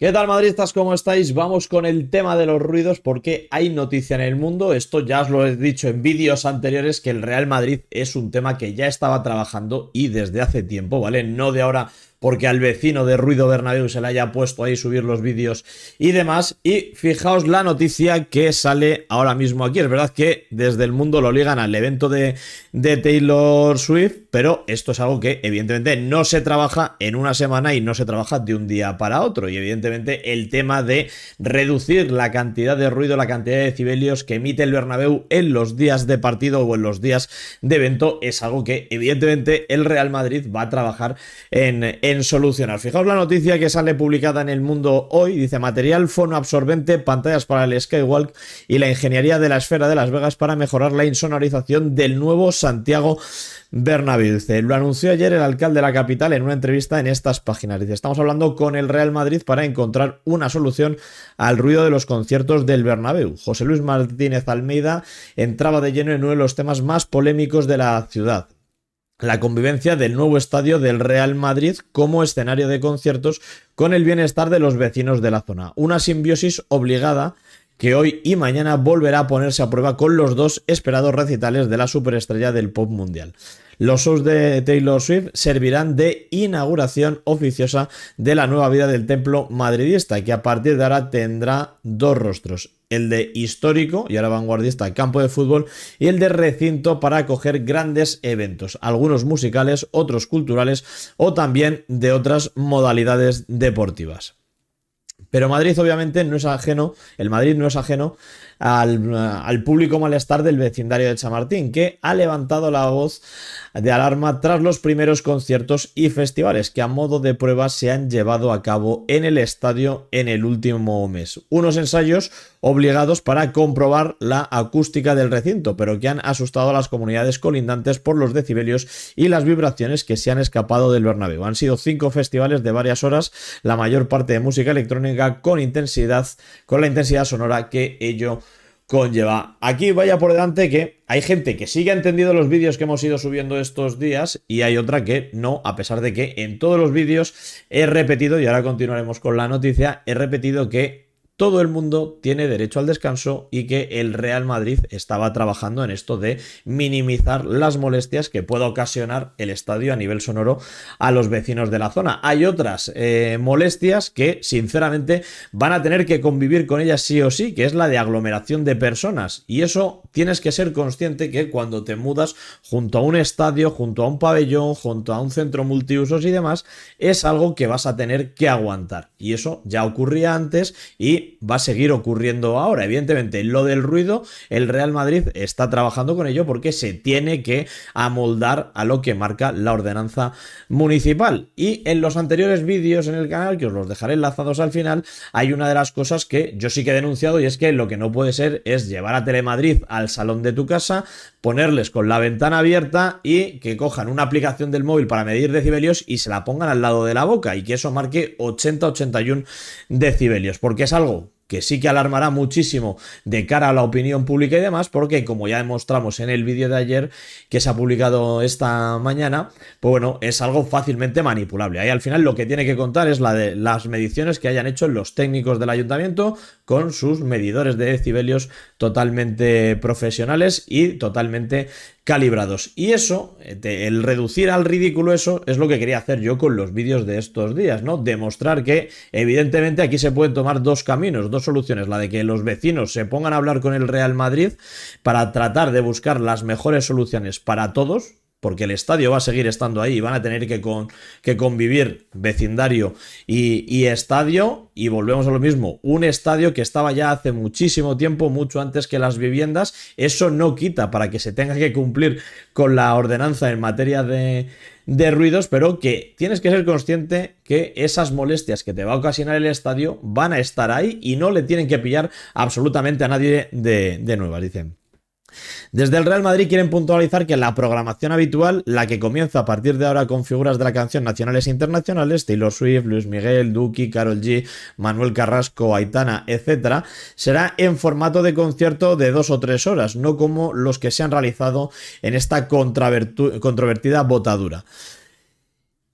¿Qué tal madridistas? ¿Cómo estáis? Vamos con el tema de los ruidos porque hay noticia en el mundo. Esto ya os lo he dicho en vídeos anteriores que el Real Madrid es un tema que ya estaba trabajando y desde hace tiempo, ¿vale? No de ahora porque al vecino de Ruido Bernabéu se le haya puesto ahí subir los vídeos y demás. Y fijaos la noticia que sale ahora mismo aquí. Es verdad que desde el mundo lo ligan al evento de, Taylor Swift, pero esto es algo que evidentemente no se trabaja en una semana y no se trabaja de un día para otro. Y evidentemente el tema de reducir la cantidad de ruido, la cantidad de decibelios que emite el Bernabéu en los días de partido o en los días de evento es algo que evidentemente el Real Madrid va a trabajar en en solucionar. Fijaos la noticia que sale publicada en el mundo hoy, dice material fonoabsorbente, pantallas para el Skywalk y la ingeniería de la esfera de Las Vegas para mejorar la insonorización del nuevo Santiago Bernabéu. Dice, lo anunció ayer el alcalde de la capital en una entrevista en estas páginas. Dice, estamos hablando con el Real Madrid para encontrar una solución al ruido de los conciertos del Bernabéu. José Luis Martínez Almeida entraba de lleno en uno de los temas más polémicos de la ciudad la convivencia del nuevo estadio del Real Madrid como escenario de conciertos con el bienestar de los vecinos de la zona. Una simbiosis obligada que hoy y mañana volverá a ponerse a prueba con los dos esperados recitales de la superestrella del pop mundial. Los shows de Taylor Swift servirán de inauguración oficiosa de la nueva vida del templo madridista, que a partir de ahora tendrá dos rostros, el de histórico y ahora vanguardista campo de fútbol y el de recinto para acoger grandes eventos, algunos musicales, otros culturales o también de otras modalidades deportivas. Pero Madrid obviamente no es ajeno, el Madrid no es ajeno al, público malestar del vecindario de Chamartín, que ha levantado la voz de alarma tras los primeros conciertos y festivales que a modo de prueba se han llevado a cabo en el estadio en el último mes. Unos ensayos obligados para comprobar la acústica del recinto, pero que han asustado a las comunidades colindantes por los decibelios y las vibraciones que se han escapado del Bernabéu. Han sido cinco festivales de varias horas, la mayor parte de música electrónica con intensidad, con la intensidad sonora que ello conlleva. Aquí vaya por delante que hay gente que sigue ha entendido los vídeos que hemos ido subiendo estos días y hay otra que no, a pesar de que en todos los vídeos he repetido, y ahora continuaremos con la noticia, he repetido que todo el mundo tiene derecho al descanso y que el Real Madrid estaba trabajando en esto de minimizar las molestias que pueda ocasionar el estadio a nivel sonoro a los vecinos de la zona. Hay otras eh, molestias que sinceramente van a tener que convivir con ellas sí o sí, que es la de aglomeración de personas. Y eso tienes que ser consciente que cuando te mudas junto a un estadio, junto a un pabellón, junto a un centro multiusos y demás, es algo que vas a tener que aguantar. Y eso ya ocurría antes y va a seguir ocurriendo ahora. Evidentemente, lo del ruido, el Real Madrid está trabajando con ello porque se tiene que amoldar a lo que marca la ordenanza municipal. Y en los anteriores vídeos en el canal, que os los dejaré enlazados al final, hay una de las cosas que yo sí que he denunciado y es que lo que no puede ser es llevar a Telemadrid al salón de tu casa, ponerles con la ventana abierta y que cojan una aplicación del móvil para medir decibelios y se la pongan al lado de la boca y que eso marque 80-81 decibelios, porque es algo que sí que alarmará muchísimo de cara a la opinión pública y demás, porque como ya demostramos en el vídeo de ayer que se ha publicado esta mañana, pues bueno, es algo fácilmente manipulable. Ahí al final lo que tiene que contar es la de las mediciones que hayan hecho los técnicos del ayuntamiento con sus medidores de decibelios totalmente profesionales y totalmente calibrados. Y eso, eh, el reducir al ridículo eso, es lo que quería hacer yo con los vídeos de estos días, ¿no? Demostrar que, evidentemente, aquí se pueden tomar dos caminos, dos soluciones. La de que los vecinos se pongan a hablar con el Real Madrid para tratar de buscar las mejores soluciones para todos, porque el estadio va a seguir estando ahí y van a tener que, con, que convivir vecindario y, estadio. Y volvemos a lo mismo, un estadio que estaba ya hace muchísimo tiempo, mucho antes que las viviendas. Eso no quita para que se tenga que cumplir con la ordenanza en materia de, ruidos, pero que tienes que ser consciente que esas molestias que te va a ocasionar el estadio van a estar ahí y no le tienen que pillar absolutamente a nadie de, nuevo, dicen. Desde el Real Madrid quieren puntualizar que la programación habitual, la que comienza a partir de ahora con figuras de la canción nacionales e internacionales, Taylor Swift, Luis Miguel, Duki, Carol G, Manuel Carrasco, Aitana, etc., será en formato de concierto de dos o tres horas, no como los que se han realizado en esta controvertida botadura.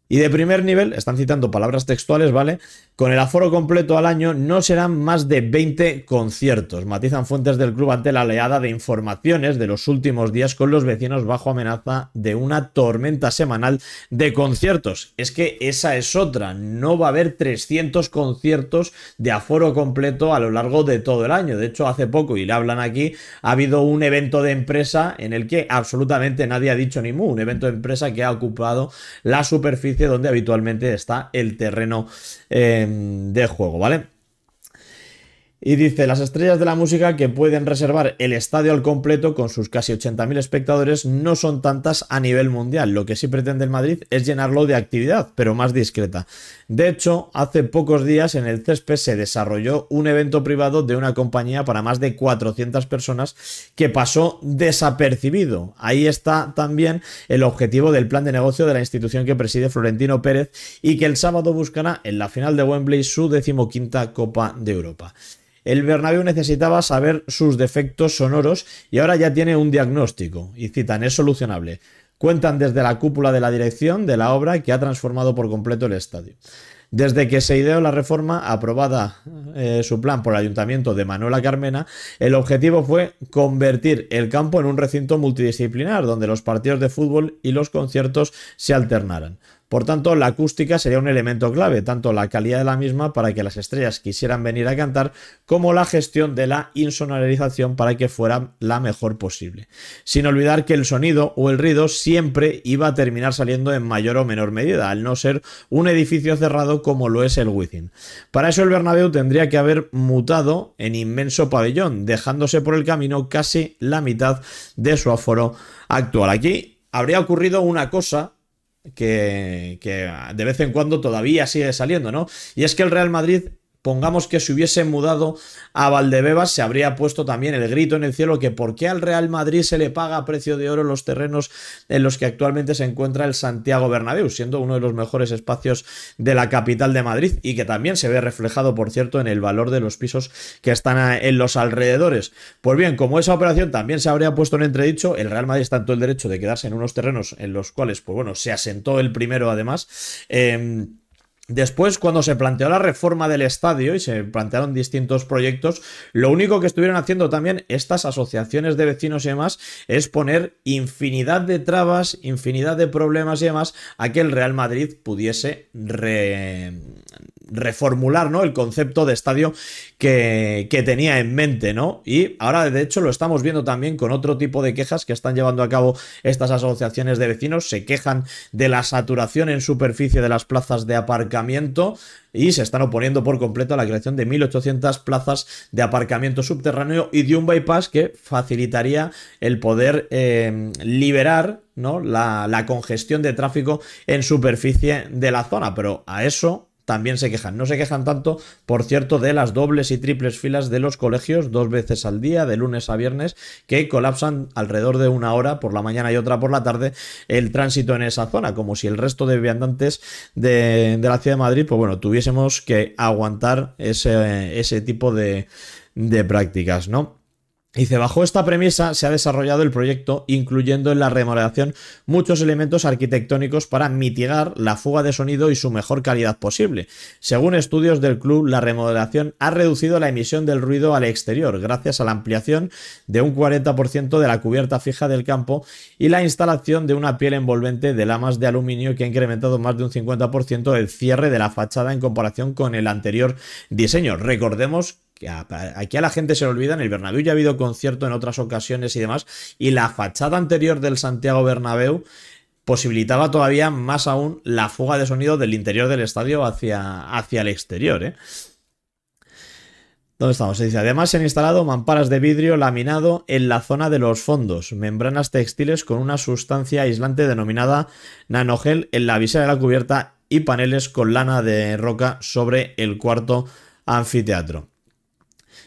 Y de primer nivel, están citando palabras textuales, ¿vale? Con el aforo completo al año no serán más de 20 conciertos, matizan fuentes del club ante la oleada de informaciones de los últimos días con los vecinos bajo amenaza de una tormenta semanal de conciertos. Es que esa es otra, no va a haber 300 conciertos de aforo completo a lo largo de todo el año. De hecho, hace poco, y le hablan aquí, ha habido un evento de empresa en el que absolutamente nadie ha dicho ni mu, un evento de empresa que ha ocupado la superficie donde habitualmente está el terreno. Eh, de, juego, ¿vale? Y dice, las estrellas de la música que pueden reservar el estadio al completo con sus casi 80.000 espectadores no son tantas a nivel mundial. Lo que sí pretende el Madrid es llenarlo de actividad, pero más discreta. De hecho, hace pocos días en el césped se desarrolló un evento privado de una compañía para más de 400 personas que pasó desapercibido. Ahí está también el objetivo del plan de negocio de la institución que preside Florentino Pérez y que el sábado buscará en la final de Wembley su decimoquinta Copa de Europa. El Bernabéu necesitaba saber sus defectos sonoros y ahora ya tiene un diagnóstico, y citan, es solucionable. Cuentan desde la cúpula de la dirección de la obra que ha transformado por completo el estadio. Desde que se ideó la reforma, aprobada eh, su plan por el ayuntamiento de Manuela Carmena, el objetivo fue convertir el campo en un recinto multidisciplinar donde los partidos de fútbol y los conciertos se alternaran. Por tanto, la acústica sería un elemento clave, tanto la calidad de la misma para que las estrellas quisieran venir a cantar, como la gestión de la insonorización para que fuera la mejor posible. Sin olvidar que el sonido o el ruido siempre iba a terminar saliendo en mayor o menor medida, al no ser un edificio cerrado como lo es el Within. Para eso el Bernabéu tendría que haber mutado en inmenso pabellón, dejándose por el camino casi la mitad de su aforo actual. Aquí habría ocurrido una cosa que, de vez en cuando todavía sigue saliendo, ¿no? Y es que el Real Madrid Pongamos que se hubiese mudado a Valdebebas, se habría puesto también el grito en el cielo que por qué al Real Madrid se le paga a precio de oro los terrenos en los que actualmente se encuentra el Santiago Bernabéu, siendo uno de los mejores espacios de la capital de Madrid y que también se ve reflejado, por cierto, en el valor de los pisos que están en los alrededores. Pues bien, como esa operación también se habría puesto en entredicho, el Real Madrid está en todo el derecho de quedarse en unos terrenos en los cuales, pues bueno, se asentó el primero además. Em, Después, cuando se planteó la reforma del estadio y se plantearon distintos proyectos, lo único que estuvieron haciendo también estas asociaciones de vecinos y demás es poner infinidad de trabas, infinidad de problemas y demás a que el Real Madrid pudiese re reformular, ¿no? El concepto de estadio que, tenía en mente, ¿no? Y ahora, de hecho, lo estamos viendo también con otro tipo de quejas que están llevando a cabo estas asociaciones de vecinos. Se quejan de la saturación en superficie de las plazas de aparcamiento y se están oponiendo por completo a la creación de 1.800 plazas de aparcamiento subterráneo y de un bypass que facilitaría el poder em, liberar ¿no? La, la, congestión de tráfico en superficie de la zona. Pero a eso también se quejan. No se quejan tanto, por cierto, de las dobles y triples filas de los colegios, dos veces al día, de lunes a viernes, que colapsan alrededor de una hora por la mañana y otra por la tarde el tránsito en esa zona, como si el resto de viandantes de, la ciudad de Madrid, pues bueno, tuviésemos que aguantar ese, ese tipo de, de prácticas, ¿no? Dice, bajo esta premisa se ha desarrollado el proyecto incluyendo en la remodelación muchos elementos arquitectónicos para mitigar la fuga de sonido y su mejor calidad posible. Según estudios del club, la remodelación ha reducido la emisión del ruido al exterior gracias a la ampliación de un 40% de la cubierta fija del campo y la instalación de una piel envolvente de lamas de aluminio que ha incrementado más de un 50% el cierre de la fachada en comparación con el anterior diseño. Recordemos aquí a la gente se le olvida, en el Bernabéu ya ha habido concierto en otras ocasiones y demás, y la fachada anterior del Santiago Bernabéu posibilitaba todavía más aún la fuga de sonido del interior del estadio hacia, hacia el exterior, ¿eh? ¿Dónde estamos? Se dice, además se han instalado mamparas de vidrio laminado en la zona de los fondos, membranas textiles con una sustancia aislante denominada nanogel en la visera de la cubierta y paneles con lana de roca sobre el cuarto anfiteatro.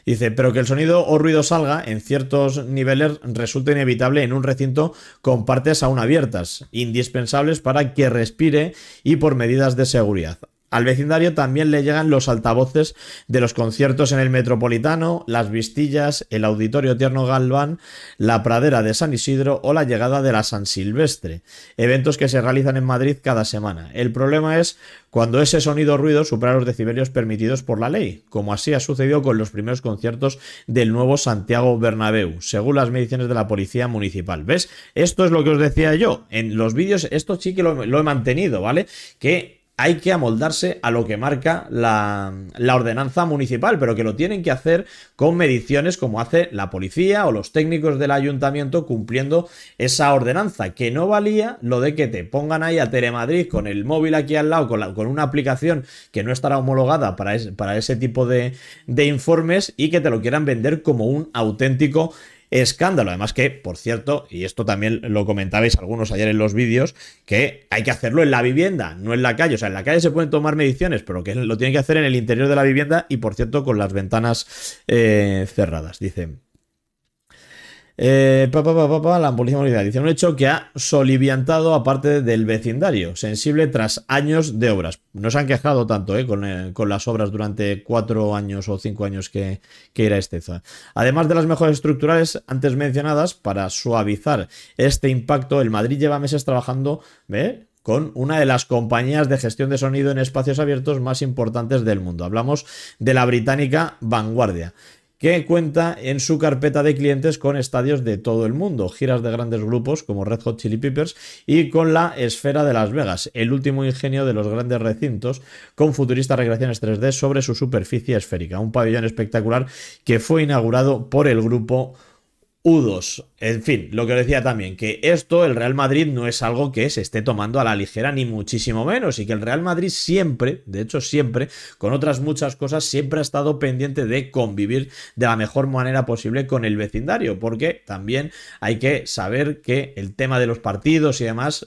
Dice, pero que el sonido o ruido salga en ciertos niveles resulta inevitable en un recinto con partes aún abiertas, indispensables para que respire y por medidas de seguridad. Al vecindario también le llegan los altavoces de los conciertos en el Metropolitano, las Vistillas, el Auditorio Tierno Galván, la Pradera de San Isidro o la llegada de la San Silvestre, eventos que se realizan en Madrid cada semana. El problema es cuando ese sonido ruido supera los decibelios permitidos por la ley, como así ha sucedido con los primeros conciertos del nuevo Santiago Bernabéu, según las mediciones de la Policía Municipal. ¿Ves? Esto es lo que os decía yo. En los vídeos, esto sí que lo, lo he mantenido, ¿vale? Que hay que amoldarse a lo que marca la, ordenanza municipal, pero que lo tienen que hacer con mediciones como hace la policía o los técnicos del ayuntamiento cumpliendo esa ordenanza, que no valía lo de que te pongan ahí a Telemadrid con el móvil aquí al lado, con, una aplicación que no estará homologada para, ese tipo de, de informes y que te lo quieran vender como un auténtico escándalo. Además que, por cierto, y esto también lo comentabais algunos ayer en los vídeos, que hay que hacerlo en la vivienda, no en la calle. O sea, en la calle se pueden tomar mediciones, pero que lo tienen que hacer en el interior de la vivienda y, por cierto, con las ventanas eh, cerradas, dicen. Eh, pa, pa, la policía dice un hecho que ha soliviantado a parte del vecindario, sensible tras años de obras. No se han quejado tanto eh, eh, con, las obras durante cuatro años o cinco años que, que era Esteza. Además de las mejoras estructurales antes mencionadas, para suavizar este impacto, el Madrid lleva meses trabajando con una de las compañías de gestión de sonido en espacios abiertos más importantes del mundo. Hablamos de la británica Vanguardia que cuenta en su carpeta de clientes con estadios de todo el mundo, giras de grandes grupos como Red Hot Chili Peppers y con la Esfera de Las Vegas, el último ingenio de los grandes recintos con futuristas recreaciones 3D sobre su superficie esférica, un pabellón espectacular que fue inaugurado por el grupo u En fin, lo que decía también, que esto, el Real Madrid, no es algo que se esté tomando a la ligera, ni muchísimo menos, y que el Real Madrid siempre, de hecho siempre, con otras muchas cosas, siempre ha estado pendiente de convivir de la mejor manera posible con el vecindario, porque también hay que saber que el tema de los partidos y demás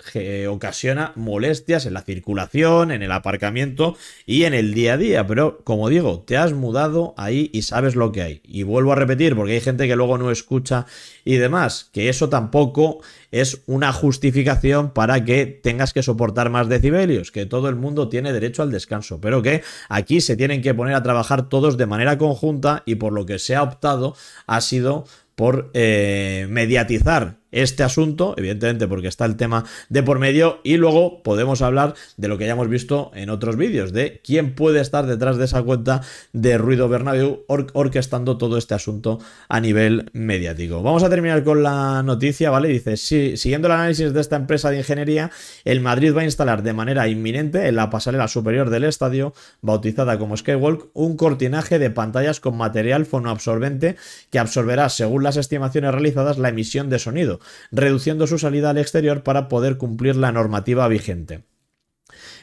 ocasiona molestias en la circulación, en el aparcamiento y en el día a día, pero como digo, te has mudado ahí y sabes lo que hay. Y vuelvo a repetir, porque hay gente que luego no escucha y demás, que eso tampoco es una justificación para que tengas que soportar más decibelios, que todo el mundo tiene derecho al descanso, pero que aquí se tienen que poner a trabajar todos de manera conjunta y por lo que se ha optado ha sido por eh, mediatizar este asunto, evidentemente porque está el tema de por medio, y luego podemos hablar de lo que ya hemos visto en otros vídeos, de quién puede estar detrás de esa cuenta de Ruido Bernabéu orquestando todo este asunto a nivel mediático. Vamos a terminar con la noticia, ¿vale? Dice, siguiendo el análisis de esta empresa de ingeniería, el Madrid va a instalar de manera inminente en la pasarela superior del estadio, bautizada como Skywalk, un cortinaje de pantallas con material fonoabsorbente que absorberá, según las estimaciones realizadas, la emisión de sonido reduciendo su salida al exterior para poder cumplir la normativa vigente.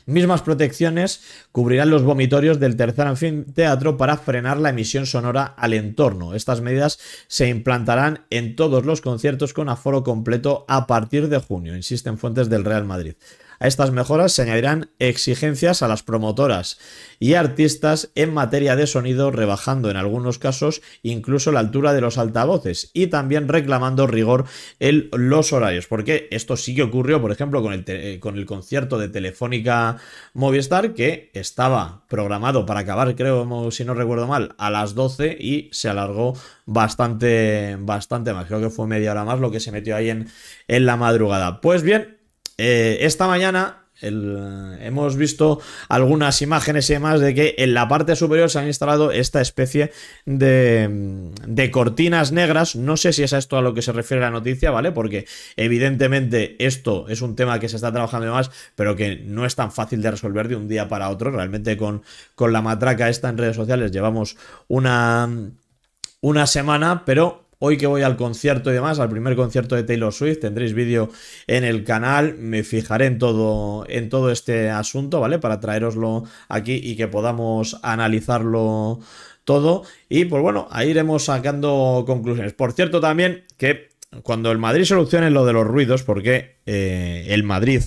Mismas protecciones cubrirán los vomitorios del tercer anfiteatro para frenar la emisión sonora al entorno. Estas medidas se implantarán en todos los conciertos con aforo completo a partir de junio, insisten fuentes del Real Madrid. A estas mejoras se añadirán exigencias a las promotoras y artistas en materia de sonido, rebajando en algunos casos incluso la altura de los altavoces y también reclamando rigor en los horarios, porque esto sí que ocurrió, por ejemplo, con el, eh, con el concierto de Telefónica Movistar, que estaba programado para acabar, creo, si no recuerdo mal, a las 12 y se alargó bastante, bastante más. Creo que fue media hora más lo que se metió ahí en, en la madrugada. Pues bien, eh, esta mañana hemos visto algunas imágenes y demás de que en la parte superior se han instalado esta especie de, cortinas negras. No sé si es a esto a lo que se refiere la noticia, ¿vale? Porque evidentemente esto es un tema que se está trabajando más, pero que no es tan fácil de resolver de un día para otro. Realmente con, con la matraca esta en redes sociales llevamos una, una semana, pero Hoy que voy al concierto y demás, al primer concierto de Taylor Swift, tendréis vídeo en el canal, me fijaré en todo, en todo este asunto, ¿vale? Para traeroslo aquí y que podamos analizarlo todo. Y pues bueno, ahí iremos sacando conclusiones. Por cierto, también que cuando el Madrid solucione lo de los ruidos, porque eh, el Madrid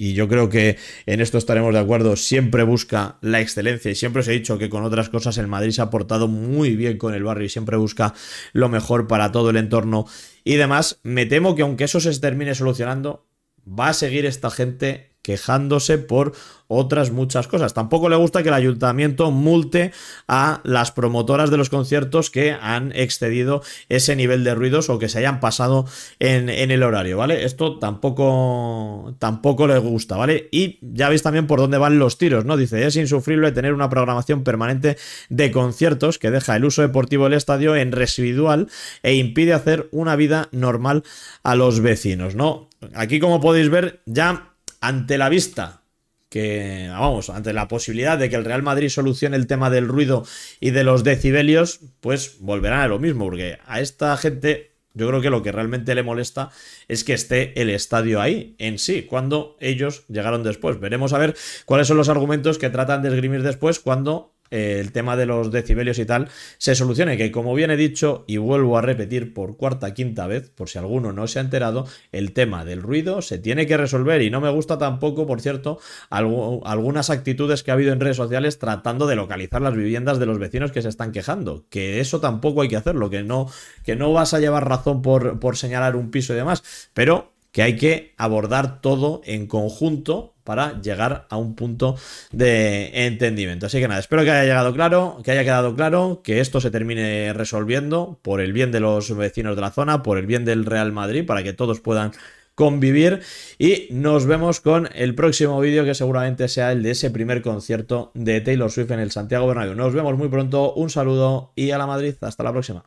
y yo creo que en esto estaremos de acuerdo, siempre busca la excelencia y siempre os he dicho que con otras cosas el Madrid se ha portado muy bien con el barrio y siempre busca lo mejor para todo el entorno y demás. Me temo que aunque eso se termine solucionando, va a seguir esta gente quejándose por otras muchas cosas. Tampoco le gusta que el ayuntamiento multe a las promotoras de los conciertos que han excedido ese nivel de ruidos o que se hayan pasado en, el horario, ¿vale? Esto tampoco, tampoco le gusta, ¿vale? Y ya veis también por dónde van los tiros, ¿no? Dice, es insufrible tener una programación permanente de conciertos que deja el uso deportivo del estadio en residual e impide hacer una vida normal a los vecinos, ¿no? Aquí como podéis ver ya ante la vista que, vamos, ante la posibilidad de que el Real Madrid solucione el tema del ruido y de los decibelios, pues volverán a lo mismo, porque a esta gente yo creo que lo que realmente le molesta es que esté el estadio ahí en sí, cuando ellos llegaron después. Veremos a ver cuáles son los argumentos que tratan de esgrimir después cuando el tema de los decibelios y tal se solucione, que como bien he dicho y vuelvo a repetir por cuarta, quinta vez, por si alguno no se ha enterado, el tema del ruido se tiene que resolver y no me gusta tampoco, por cierto, algunas actitudes que ha habido en redes sociales tratando de localizar las viviendas de los vecinos que se están quejando, que eso tampoco hay que hacerlo, que no, que no vas a llevar razón por, por señalar un piso y demás, pero que hay que abordar todo en conjunto para llegar a un punto de entendimiento. Así que nada, espero que haya llegado claro, que haya quedado claro, que esto se termine resolviendo por el bien de los vecinos de la zona, por el bien del Real Madrid, para que todos puedan convivir y nos vemos con el próximo vídeo que seguramente sea el de ese primer concierto de Taylor Swift en el Santiago Bernabéu. Nos vemos muy pronto, un saludo y a la Madrid, hasta la próxima.